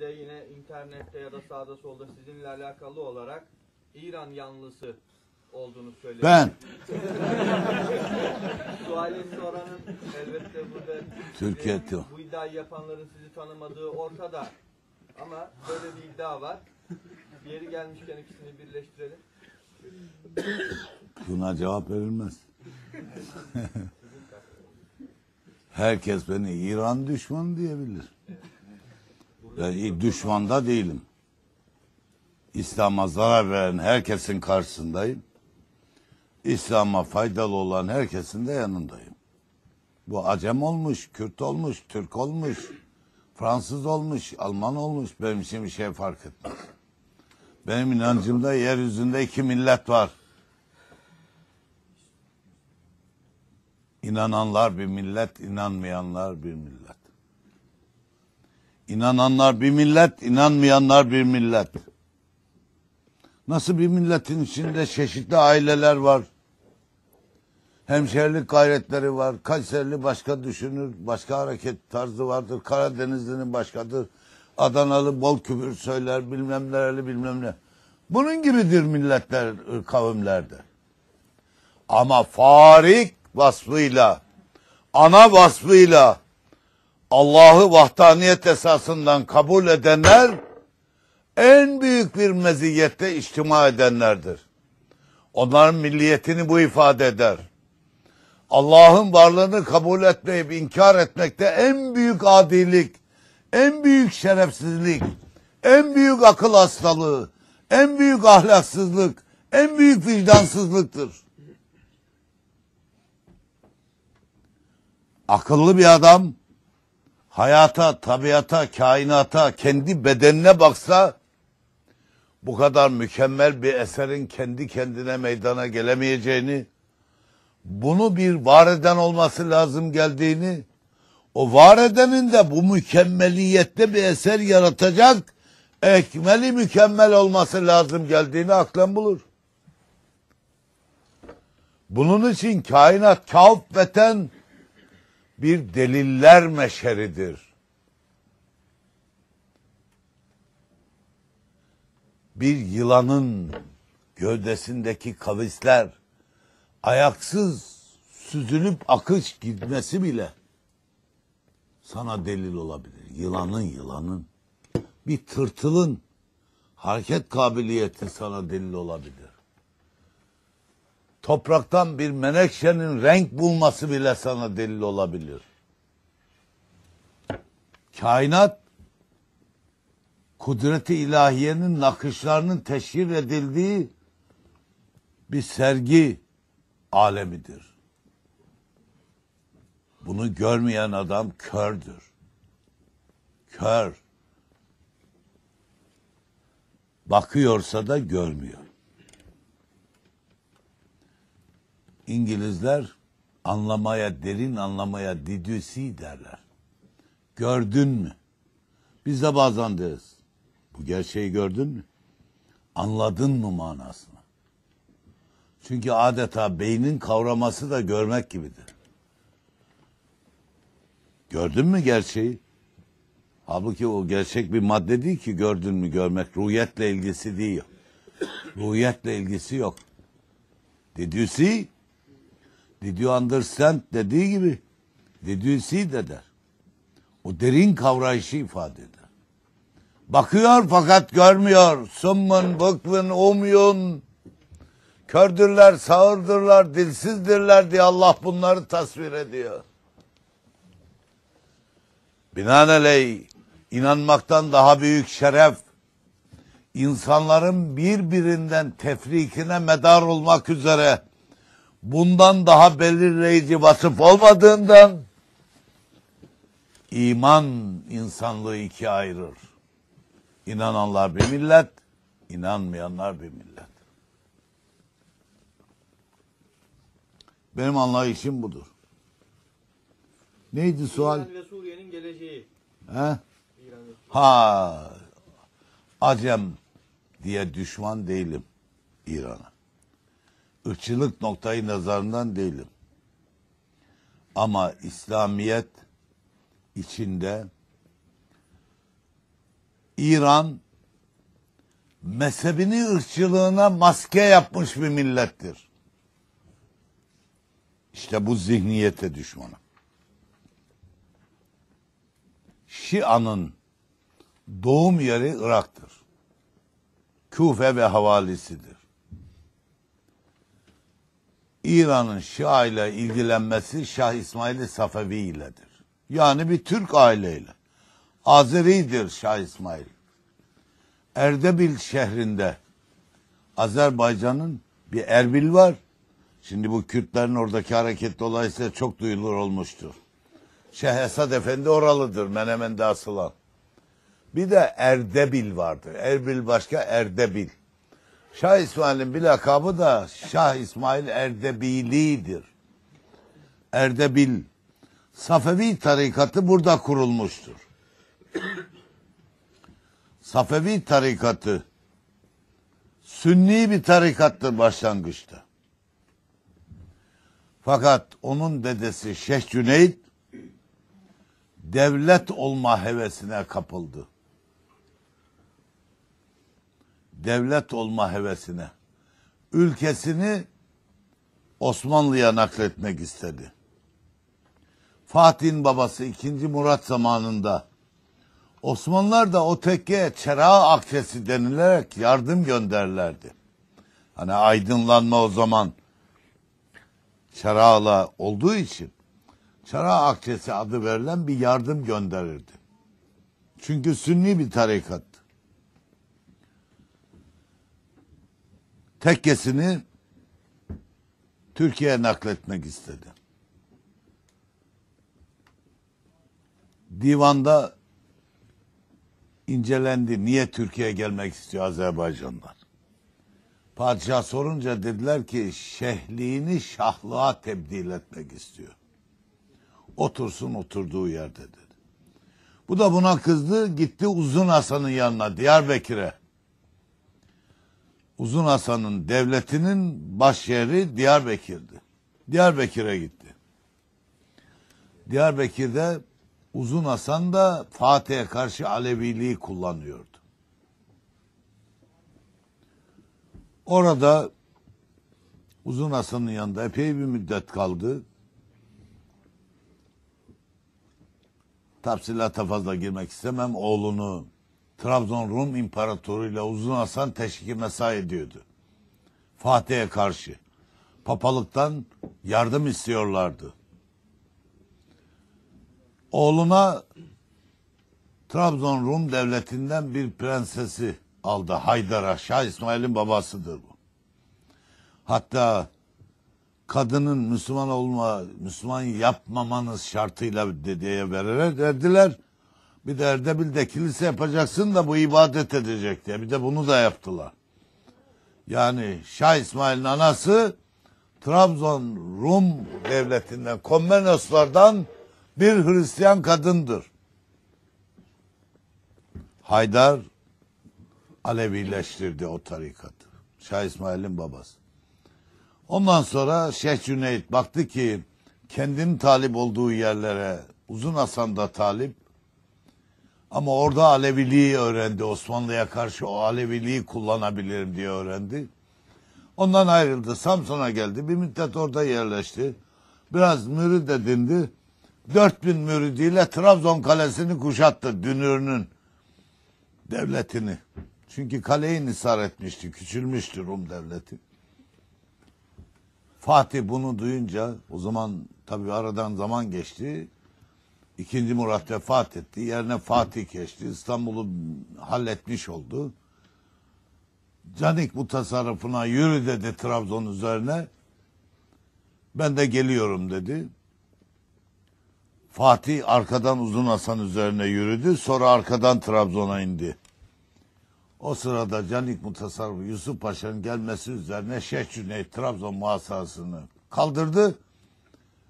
de yine internette ya da sağda solda sizinle alakalı olarak İran yanlısı olduğunu söyledi. Ben. Sualin Soran'ın elbette burada Türkiye sizin, bu iddiayı yapanların sizi tanımadığı ortada. Ama böyle bir iddia var. Bir yeri gelmişken ikisini birleştirelim. Buna cevap verilmez. Herkes beni İran düşmanı diyebilir. Yani e, düşmanda değilim. İslam'a zarar veren herkesin karşısındayım. İslam'a faydalı olan herkesin de yanındayım. Bu Acem olmuş, Kürt olmuş, Türk olmuş, Fransız olmuş, Alman olmuş benim için bir şey fark etmez. Benim inancımda yeryüzünde iki millet var. İnananlar bir millet, inanmayanlar bir millet. İnananlar bir millet, inanmayanlar bir millet. Nasıl bir milletin içinde çeşitli aileler var. Hemşerilik gayretleri var. Kayserli başka düşünür, başka hareket tarzı vardır. Karadenizli'nin başkadır. Adanalı bol küfür söyler, bilmem nereli bilmem ne. Bunun gibidir milletler, ıı, kavimlerde. Ama farik vasfıyla, ana vasfıyla, Allah'ı vahdaniyet esasından kabul edenler en büyük bir meziyette içtima edenlerdir. Onların milliyetini bu ifade eder. Allah'ın varlığını kabul etmeyip inkar etmekte en büyük adilik, en büyük şerefsizlik, en büyük akıl hastalığı, en büyük ahlaksızlık, en büyük vicdansızlıktır. Akıllı bir adam hayata, tabiata, kainata, kendi bedenine baksa bu kadar mükemmel bir eserin kendi kendine meydana gelemeyeceğini, bunu bir var eden olması lazım geldiğini, o var edenin de bu mükemmeliyette bir eser yaratacak, ekmeli mükemmel olması lazım geldiğini aklım bulur. Bunun için kainat kavf beten bir deliller meşeridir. Bir yılanın gövdesindeki kavisler ayaksız süzülüp akış gitmesi bile sana delil olabilir. Yılanın yılanın bir tırtılın hareket kabiliyeti sana delil olabilir topraktan bir menekşenin renk bulması bile sana delil olabilir. Kainat kudreti ilahiyenin nakışlarının teşhir edildiği bir sergi alemidir. Bunu görmeyen adam kördür. Kör. Bakıyorsa da görmüyor. İngilizler anlamaya, derin anlamaya didüsi derler. Gördün mü? Biz de bazen deriz. Bu gerçeği gördün mü? Anladın mı manasını? Çünkü adeta beynin kavraması da görmek gibidir. Gördün mü gerçeği? Halbuki o gerçek bir madde değil ki gördün mü görmek. Ruhiyetle ilgisi değil. Ruhiyetle ilgisi yok. Did you see? Did you understand dediği gibi did you see de der. O derin kavrayışı ifade eder. Bakıyor fakat görmüyor. Sımmun, bıkmın, umyun. Kördürler, sağırdırlar, dilsizdirler diye Allah bunları tasvir ediyor. Binaenaleyh inanmaktan daha büyük şeref insanların birbirinden tefrikine medar olmak üzere bundan daha belirleyici vasıf olmadığından iman insanlığı ikiye ayırır. İnananlar bir millet, inanmayanlar bir millet. Benim anlayışım budur. Neydi sual? İran ve Suriye'nin geleceği. He? Ha, Acem diye düşman değilim İran'a ırkçılık noktayı nazarından değilim. Ama İslamiyet içinde İran mezhebini ırkçılığına maske yapmış bir millettir. İşte bu zihniyete düşmanı. Şia'nın doğum yeri Irak'tır. Küfe ve havalisidir. İran'ın Şia ile ilgilenmesi Şah İsmail Safevi iledir. Yani bir Türk aileyle. Azeri'dir Şah İsmail. Erdebil şehrinde Azerbaycan'ın bir Erbil var. Şimdi bu Kürtlerin oradaki hareket dolayısıyla çok duyulur olmuştur. Şeyh Esad Efendi oralıdır Menemen'de asılan. Bir de Erdebil vardır. Erbil başka Erdebil. Şah İsmail'in bir lakabı da Şah İsmail Erdebili'dir. Erdebil. Safevi tarikatı burada kurulmuştur. Safevi tarikatı sünni bir tarikattır başlangıçta. Fakat onun dedesi Şeyh Cüneyd devlet olma hevesine kapıldı. devlet olma hevesine ülkesini Osmanlı'ya nakletmek istedi. Fatih'in babası 2. Murat zamanında Osmanlılar da o tekke çera akçesi denilerek yardım gönderlerdi. Hani aydınlanma o zaman çerağla olduğu için çera akçesi adı verilen bir yardım gönderirdi. Çünkü sünni bir tarikat. tekkesini Türkiye'ye nakletmek istedi. Divanda incelendi. Niye Türkiye'ye gelmek istiyor Azerbaycanlar? Padişah sorunca dediler ki şehliğini şahlığa tebdil etmek istiyor. Otursun oturduğu yerde dedi. Bu da buna kızdı gitti Uzun Hasan'ın yanına Diyarbakır'a. Uzun Hasan'ın devletinin baş yeri Diyarbakır'dı. Diyarbakır'a gitti. Diyarbakır'da Uzun Hasan da Fatih'e karşı Aleviliği kullanıyordu. Orada Uzun Hasan'ın yanında epey bir müddet kaldı. Tapsilat'a fazla girmek istemem. Oğlunu Trabzon Rum İmparatoru ile Uzun Hasan teşkil mesai ediyordu. Fatih'e karşı. Papalıktan yardım istiyorlardı. Oğluna Trabzon Rum devletinden bir prensesi aldı. Haydar'a, Şah İsmail'in babasıdır bu. Hatta kadının Müslüman olma, Müslüman yapmamanız şartıyla dediye vererek verdiler. Bir de Erdebil'de kilise yapacaksın da bu ibadet edecek diye. Bir de bunu da yaptılar. Yani Şah İsmail'in anası Trabzon Rum devletinden, Komnenoslardan bir Hristiyan kadındır. Haydar Alevileştirdi o tarikatı. Şah İsmail'in babası. Ondan sonra Şeyh Cüneyt baktı ki kendini talip olduğu yerlere Uzun Hasan da talip, ama orada Aleviliği öğrendi. Osmanlı'ya karşı o Aleviliği kullanabilirim diye öğrendi. Ondan ayrıldı. Samsun'a geldi. Bir müddet orada yerleşti. Biraz mürid edindi. 4000 müridiyle Trabzon kalesini kuşattı. Dünür'ün devletini. Çünkü kaleyi nisar etmişti. Küçülmüştü Rum devleti. Fatih bunu duyunca o zaman tabii aradan zaman geçti. İkinci Murat vefat etti. Yerine Fatih geçti. İstanbul'u halletmiş oldu. Canik bu tasarrufuna yürü dedi Trabzon üzerine. Ben de geliyorum dedi. Fatih arkadan Uzun Hasan üzerine yürüdü. Sonra arkadan Trabzon'a indi. O sırada Canik Mutasarrıf Yusuf Paşa'nın gelmesi üzerine Şeyh Cüneyt Trabzon muhasarasını kaldırdı.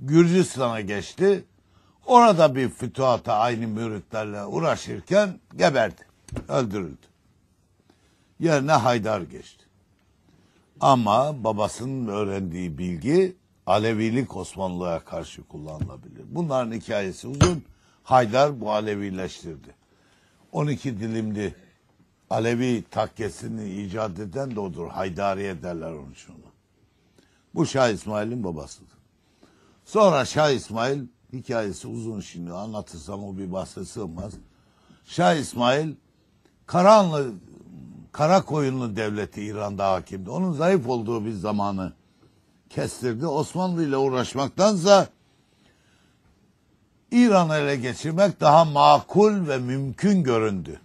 Gürcistan'a geçti. Orada bir fütuhata aynı müritlerle uğraşırken geberdi. Öldürüldü. Yerine Haydar geçti. Ama babasının öğrendiği bilgi Alevilik Osmanlı'ya karşı kullanılabilir. Bunların hikayesi uzun. Haydar bu Alevileştirdi. 12 dilimli Alevi takkesini icat eden de odur. Haydariye derler onun için. Bu Şah İsmail'in babasıdır. Sonra Şah İsmail Hikayesi uzun şimdi anlatırsam o bir bahse sığmaz. Şah İsmail Karahanlı Karakoyunlu devleti İran'da hakimdi. Onun zayıf olduğu bir zamanı kestirdi. Osmanlı ile uğraşmaktansa İran'ı ele geçirmek daha makul ve mümkün göründü.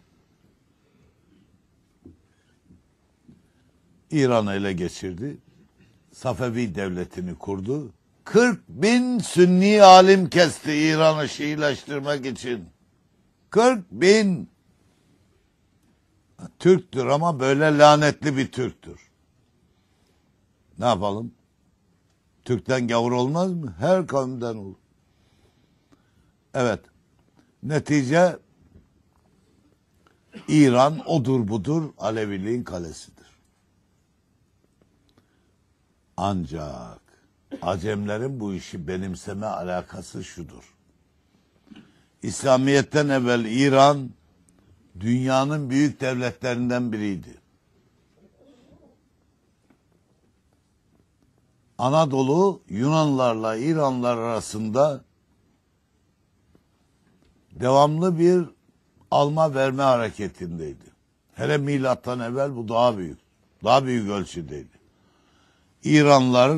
İran'ı ele geçirdi. Safevi devletini kurdu. 40 bin sünni alim kesti İran'ı Şiileştirmek için. 40 bin. Türktür ama böyle lanetli bir Türktür. Ne yapalım? Türk'ten gavur olmaz mı? Her kavimden olur. Evet. Netice İran odur budur Aleviliğin kalesidir. Ancak Acemlerin bu işi benimseme alakası şudur. İslamiyet'ten evvel İran dünyanın büyük devletlerinden biriydi. Anadolu Yunanlarla İranlar arasında devamlı bir alma verme hareketindeydi. Hele milattan evvel bu daha büyük. Daha büyük ölçüdeydi. İranlar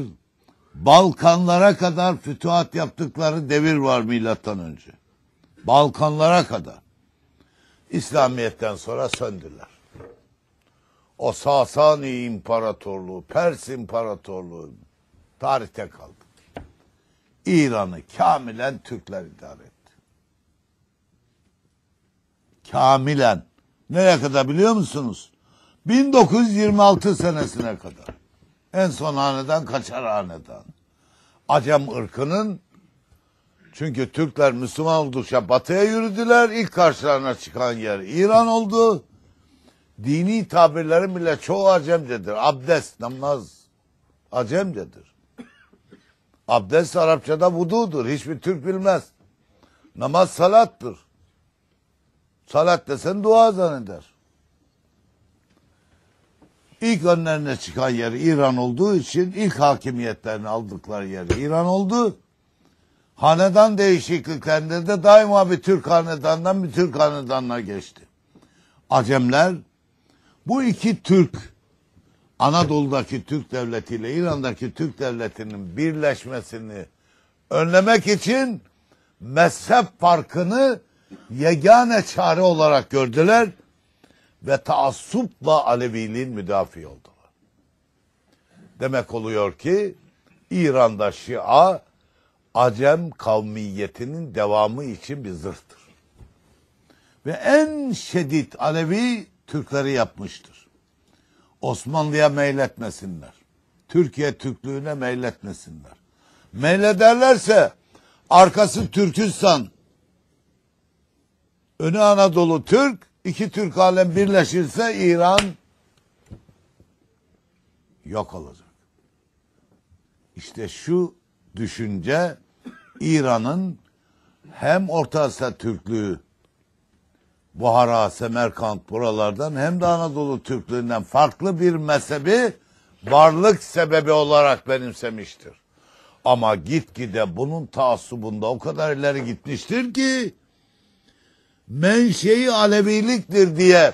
Balkanlara kadar fütuhat yaptıkları devir var milattan önce. Balkanlara kadar. İslamiyet'ten sonra söndüler. O Sasani İmparatorluğu, Pers İmparatorluğu tarihte kaldı. İran'ı kamilen Türkler idare etti. Kamilen. Nereye kadar biliyor musunuz? 1926 senesine kadar. En son haneden kaçar haneden. Acem ırkının çünkü Türkler Müslüman oldukça batıya yürüdüler. İlk karşılarına çıkan yer İran oldu. Dini tabirlerim bile çoğu Acemcedir. Abdest, namaz Acemcedir. Abdest Arapçada vududur. Hiçbir Türk bilmez. Namaz salattır. Salat desen dua zanneder. İlk önlerine çıkan yer İran olduğu için ilk hakimiyetlerini aldıkları yer İran oldu. Hanedan değişikliklerinde de daima bir Türk hanedandan bir Türk hanedanına geçti. Acemler bu iki Türk Anadolu'daki Türk devleti ile İran'daki Türk devletinin birleşmesini önlemek için mezhep farkını yegane çare olarak gördüler ve taassupla Aleviliğin müdafi oldular. Demek oluyor ki İran'da Şia Acem kavmiyetinin devamı için bir zırhtır. Ve en şiddet Alevi Türkleri yapmıştır. Osmanlı'ya meyletmesinler. Türkiye Türklüğüne meyletmesinler. Meylederlerse arkası Türkistan, önü Anadolu Türk, iki Türk alem birleşirse İran yok olacak. İşte şu düşünce İran'ın hem Orta Asya Türklüğü Buhara, Semerkant buralardan hem de Anadolu Türklüğünden farklı bir mezhebi varlık sebebi olarak benimsemiştir. Ama gitgide bunun taassubunda o kadar ileri gitmiştir ki menşei Aleviliktir diye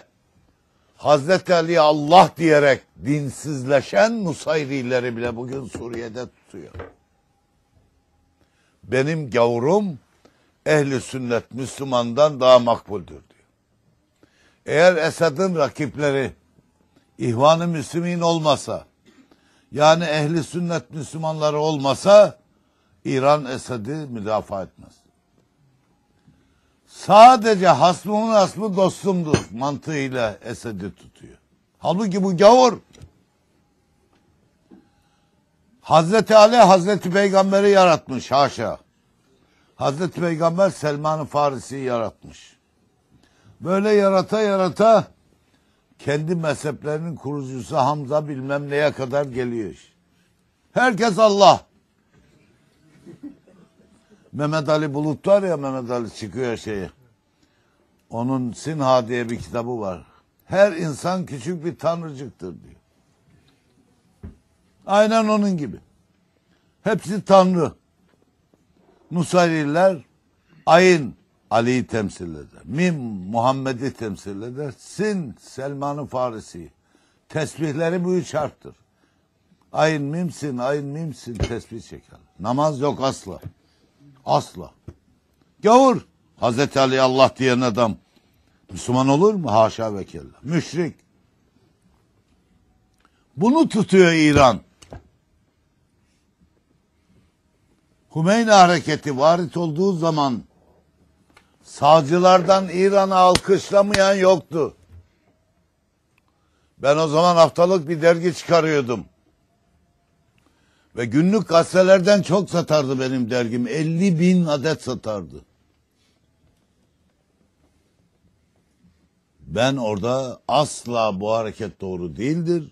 Hazreti Ali Allah diyerek dinsizleşen Nusayrileri bile bugün Suriye'de tutuyor. Benim gavurum ehli sünnet Müslümandan daha makbuldür diyor. Eğer Esad'ın rakipleri İhvan-ı Müslümin olmasa yani ehli sünnet Müslümanları olmasa İran Esad'ı müdafaa etmez sadece hasmımın hasmı dostumdur mantığıyla Esed'i tutuyor. Halbuki bu gavur. Hazreti Ali Hazreti Peygamber'i yaratmış haşa. Hazreti Peygamber Selman-ı Farisi'yi yaratmış. Böyle yarata yarata kendi mezheplerinin kurucusu Hamza bilmem neye kadar geliyor. Herkes Allah. Mehmet Ali Bulut var ya Mehmet Ali çıkıyor şeyi. Onun Sinha diye bir kitabı var. Her insan küçük bir tanrıcıktır diyor. Aynen onun gibi. Hepsi tanrı. Nusayriler ayın Ali'yi temsil eder. Mim Muhammed'i temsil eder. Sin Selman-ı Farisi'yi. Tesbihleri bu üç harftir. Ayın mimsin, ayın mimsin tesbih çeker. Namaz yok asla. Asla. Gavur. Hazreti Ali Allah diyen adam Müslüman olur mu? Haşa ve kella. Müşrik. Bunu tutuyor İran. Hümeyni hareketi varit olduğu zaman sağcılardan İran'ı alkışlamayan yoktu. Ben o zaman haftalık bir dergi çıkarıyordum. Ve günlük gazetelerden çok satardı benim dergim. 50 bin adet satardı. Ben orada asla bu hareket doğru değildir.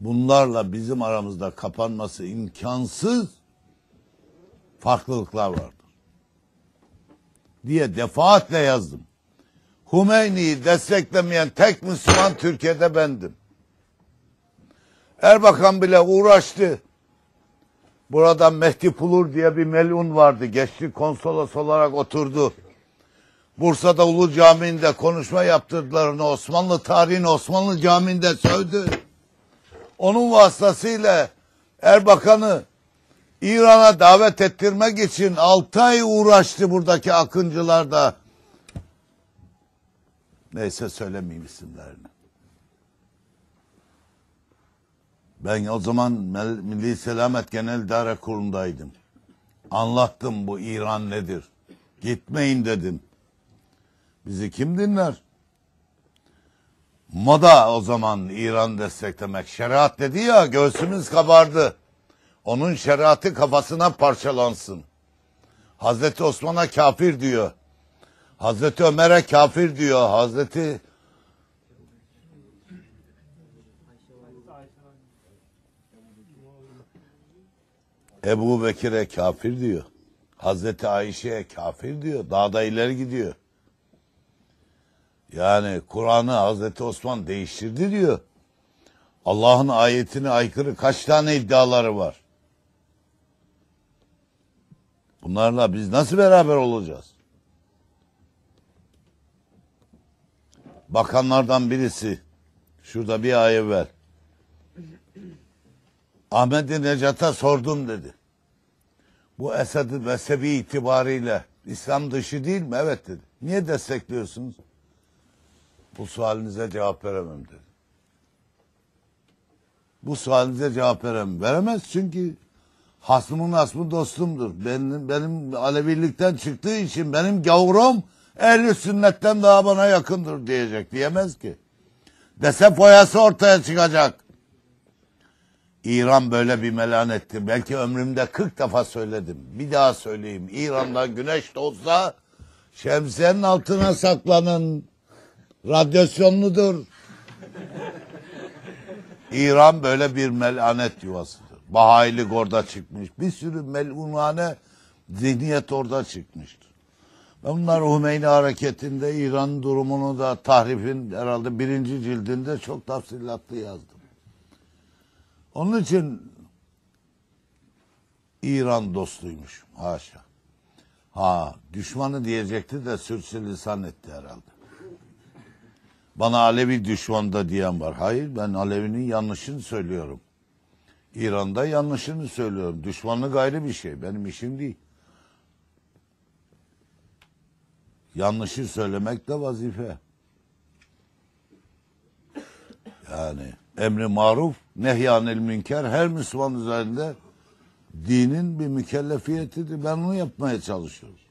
Bunlarla bizim aramızda kapanması imkansız farklılıklar vardır. Diye defaatle yazdım. Hümeyni'yi desteklemeyen tek Müslüman Türkiye'de bendim. Erbakan bile uğraştı. Burada Mehdi Pulur diye bir melun vardı. Geçti konsolos olarak oturdu. Bursa'da Ulu Camii'nde konuşma yaptırdılarını Osmanlı tarihini Osmanlı Camii'nde sövdü. Onun vasıtasıyla Erbakan'ı İran'a davet ettirmek için 6 ay uğraştı buradaki akıncılar da. Neyse söylemeyeyim isimlerini. Ben o zaman Milli Selamet Genel Daire Kurulu'ndaydım. Anlattım bu İran nedir. Gitmeyin dedim. Bizi kim dinler? Moda o zaman İran desteklemek. Şeriat dedi ya göğsümüz kabardı. Onun şeriatı kafasına parçalansın. Hazreti Osman'a kafir diyor. Hazreti Ömer'e kafir diyor. Hazreti Ebu Bekir'e kafir diyor. Hazreti Ayşe'ye kafir diyor. Daha da ileri gidiyor. Yani Kur'an'ı Hazreti Osman değiştirdi diyor. Allah'ın ayetine aykırı kaç tane iddiaları var? Bunlarla biz nasıl beraber olacağız? Bakanlardan birisi şurada bir ayet ver. Ahmet-i Necat'a sordum dedi. Bu esadın i Vesevi itibariyle İslam dışı değil mi? Evet dedi. Niye destekliyorsunuz? Bu sualinize cevap veremem dedi. Bu sualinize cevap veremem. Veremez çünkü hasmın hasmı dostumdur. Benim, benim Alevilikten çıktığı için benim gavrum ehli sünnetten daha bana yakındır diyecek. Diyemez ki. Dese foyası ortaya çıkacak. İran böyle bir melanetti. Belki ömrümde 40 defa söyledim. Bir daha söyleyeyim. İran'da güneş doğsa şemsiyenin altına saklanın. Radyasyonludur. İran böyle bir melanet yuvasıdır. Bahayilik orada çıkmış. Bir sürü melunane zihniyet orada çıkmıştır. Bunlar Hümeyni hareketinde İran durumunu da tahrifin herhalde birinci cildinde çok tafsilatlı yazdı. Onun için İran dostuymuş. Haşa. Ha düşmanı diyecekti de sürçülisan etti herhalde. Bana Alevi düşman da diyen var. Hayır ben Alevi'nin yanlışını söylüyorum. İran'da yanlışını söylüyorum. Düşmanlık ayrı bir şey. Benim işim değil. Yanlışı söylemek de vazife. Yani emri maruf, nehyanil münker her Müslüman üzerinde dinin bir mükellefiyetidir. Ben onu yapmaya çalışıyorum.